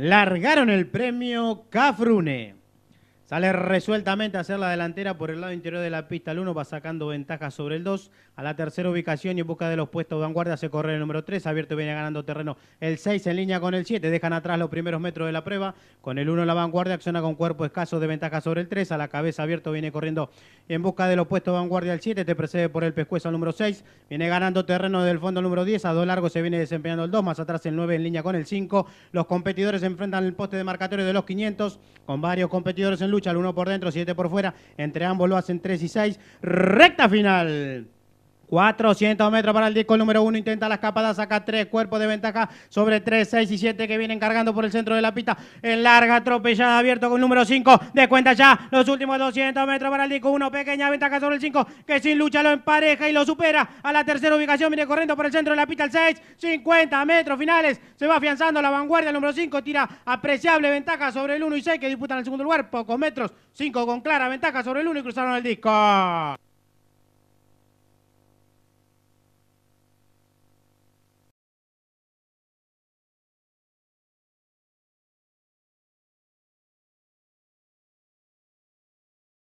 largaron el premio Cafrune. Sale resueltamente a hacer la delantera por el lado interior de la pista. El 1 va sacando ventaja sobre el 2. A la tercera ubicación y en busca de los puestos de vanguardia se corre el número 3. Abierto viene ganando terreno el 6 en línea con el 7. Dejan atrás los primeros metros de la prueba. Con el 1 la vanguardia acciona con cuerpo escaso de ventaja sobre el 3. A la cabeza abierto viene corriendo en busca de los puestos de vanguardia el 7. Te precede por el pescuezo al número 6. Viene ganando terreno del fondo el número 10. A dos largos se viene desempeñando el 2. Más atrás el 9 en línea con el 5. Los competidores enfrentan el poste de marcatorio de los 500 con varios competidores en lucha el uno por dentro, siete por fuera, entre ambos lo hacen tres y seis, recta final. 400 metros para el disco número 1, intenta la escapada, saca tres cuerpos de ventaja sobre 3, 6 y 7 que vienen cargando por el centro de la pista. En larga, atropellada, abierto con número 5, de cuenta ya los últimos 200 metros para el disco uno pequeña ventaja sobre el 5 que sin lucha lo empareja y lo supera a la tercera ubicación, viene corriendo por el centro de la pista el 6, 50 metros finales, se va afianzando la vanguardia, el número 5 tira apreciable ventaja sobre el 1 y 6 que disputan el segundo lugar, pocos metros, 5 con clara ventaja sobre el 1 y cruzaron el disco.